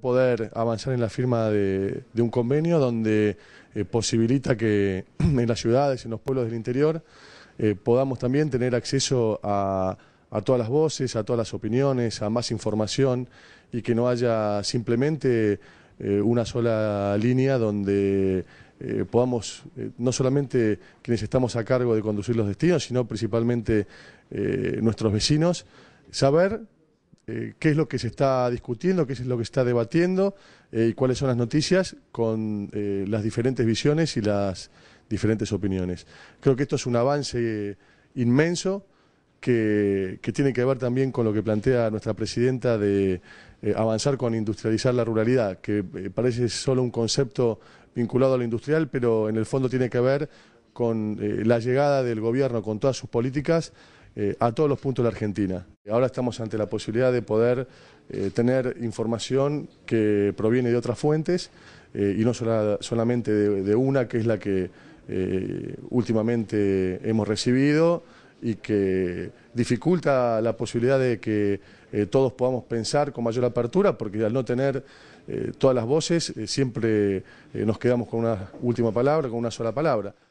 poder avanzar en la firma de, un convenio donde eh, posibilita que en las ciudades, en los pueblos del interior, eh, podamos también tener acceso a, todas las voces, a todas las opiniones, a más información y que no haya simplemente eh, una sola línea donde podamos, no solamente quienes estamos a cargo de conducir los destinos, sino principalmente nuestros vecinos, saber eh, qué es lo que se está discutiendo, qué es lo que está debatiendo eh, y cuáles son las noticias con eh, las diferentes visiones y las diferentes opiniones. Creo que esto es un avance inmenso que, tiene que ver también con lo que plantea nuestra presidenta de avanzar con industrializar la ruralidad, que parece solo un concepto vinculado a lo industrial, pero en el fondo tiene que ver con la llegada del gobierno, con todas sus políticas, eh, a todos los puntos de la Argentina. Ahora estamos ante la posibilidad de poder eh, tener información que proviene de otras fuentes eh, y no solamente de, una, que es la que últimamente hemos recibido y que dificulta la posibilidad de que todos podamos pensar con mayor apertura, porque al no tener todas las voces siempre nos quedamos con una última palabra, con una sola palabra.